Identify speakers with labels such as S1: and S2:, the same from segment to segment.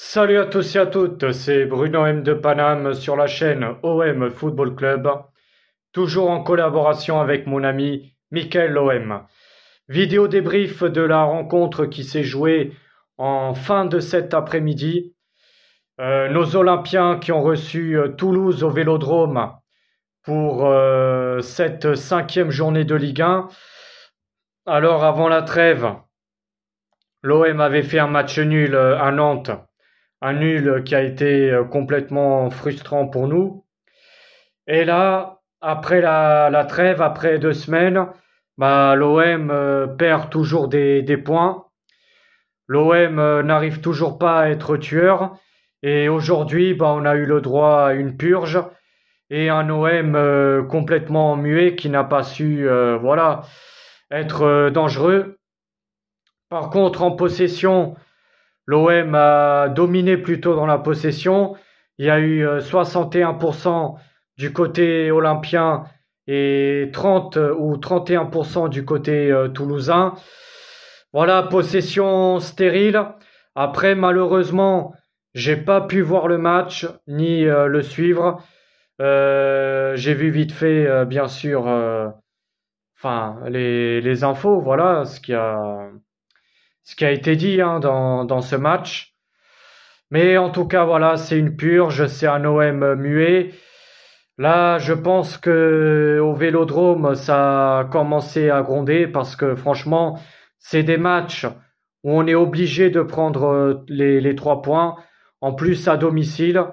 S1: Salut à tous et à toutes, c'est Bruno M de Paname sur la chaîne OM Football Club, toujours en collaboration avec mon ami Michael OM. Vidéo débrief de la rencontre qui s'est jouée en fin de cet après-midi. Euh, nos Olympiens qui ont reçu euh, Toulouse au Vélodrome pour euh, cette cinquième journée de Ligue 1. Alors avant la trêve, l'OM avait fait un match nul à Nantes un nul qui a été euh, complètement frustrant pour nous. Et là, après la, trêve, après deux semaines, bah, l'OM euh, perd toujours des, points. L'OM euh, n'arrive toujours pas à être tueur. Et aujourd'hui, bah, on a eu le droit à une purge et un OM complètement muet qui n'a pas su voilà, être dangereux. Par contre, en possession, L'OM a dominé plutôt dans la possession. Il y a eu 61% euh, du côté olympien et 30 euh, ou 31% du côté euh, toulousain. Voilà, possession stérile. Après, malheureusement, j'ai pas pu voir le match ni le suivre. j'ai vu vite fait, bien sûr, enfin les, les infos. Voilà ce y a ce qui a été dit hein, dans, dans, ce match. Mais en tout cas, voilà, c'est une purge, c'est un OM muet. Là, je pense que au Vélodrome, ça a commencé à gronder parce que franchement, c'est des matchs où on est obligé de prendre euh, les, les trois points, en plus à domicile.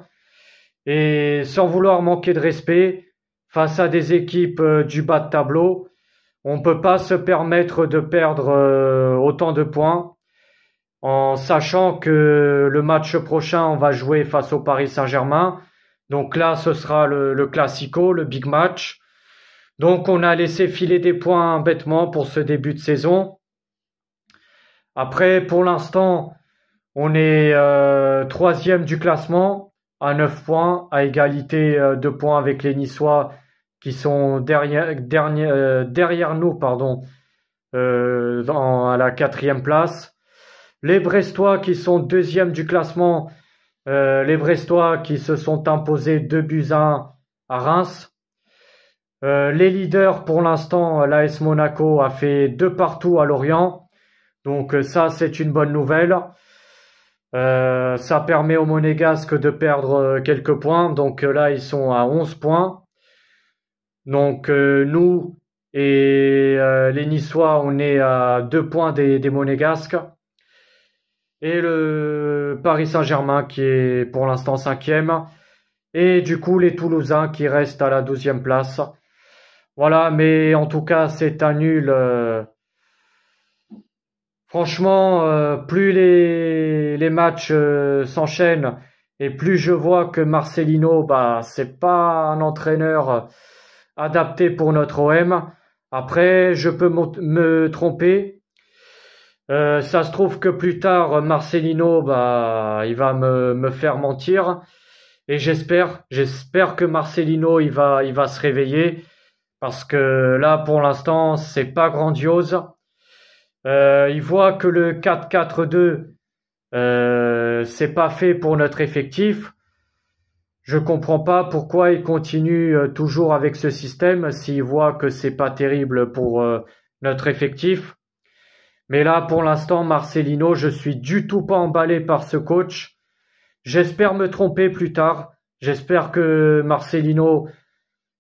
S1: Et sans vouloir manquer de respect, face à des équipes euh, du bas de tableau, on ne peut pas se permettre de perdre euh, autant de points en sachant que le match prochain, on va jouer face au Paris Saint-Germain. Donc là, ce sera le, classico, le big match. Donc on a laissé filer des points bêtement pour ce début de saison. Après, pour l'instant, on est euh, troisième du classement à 9 points, à égalité euh, de points avec les Niçois qui sont derrière, derrière, euh, derrière nous, pardon, euh, à la quatrième place. Les Brestois qui sont deuxième du classement. Euh, les Brestois qui se sont imposés 2 buts à 1 à Reims. les leaders pour l'instant, l'AS Monaco a fait deux partout à Lorient. Donc ça, c'est une bonne nouvelle. ça permet aux Monégasques de perdre quelques points. Donc là, ils sont à 11 points. Donc euh, nous et euh, les Niçois, on est à deux points des, Monégasques. Et le Paris Saint-Germain qui est pour l'instant cinquième. Et du coup, les Toulousains qui restent à la douzième place. Voilà, mais en tout cas, c'est un nul. Euh, franchement, plus les, les matchs s'enchaînent et plus je vois que Marcelino, bah, c'est pas un entraîneur adapté pour notre OM. Après, je peux me tromper. Euh, ça se trouve que plus tard, Marcelino, bah, il va me, me faire mentir. Et j'espère, j'espère que Marcelino, il va, il va se réveiller. Parce que là, pour l'instant, c'est pas grandiose. Euh, il voit que le 4-4-2, euh, c'est pas fait pour notre effectif. Je comprends pas pourquoi il continue euh, toujours avec ce système S'il voit que c'est pas terrible pour euh, notre effectif. Mais là, pour l'instant, Marcelino, je suis du tout pas emballé par ce coach. J'espère me tromper plus tard. J'espère que Marcelino,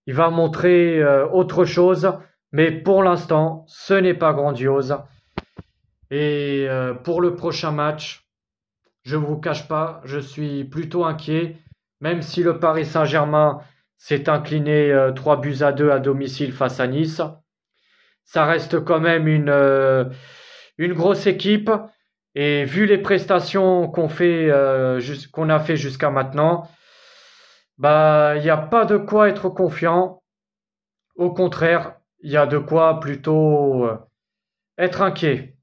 S1: il va montrer euh, autre chose. Mais pour l'instant, ce n'est pas grandiose. Et pour le prochain match, je ne vous cache pas, je suis plutôt inquiet même si le Paris Saint-Germain s'est incliné 3 euh, buts à 2 à domicile face à Nice, ça reste quand même une, euh, une grosse équipe. Et vu les prestations qu'on fait, euh, qu'on a fait jusqu'à maintenant, bah, il n'y a pas de quoi être confiant. Au contraire, il y a de quoi plutôt être inquiet.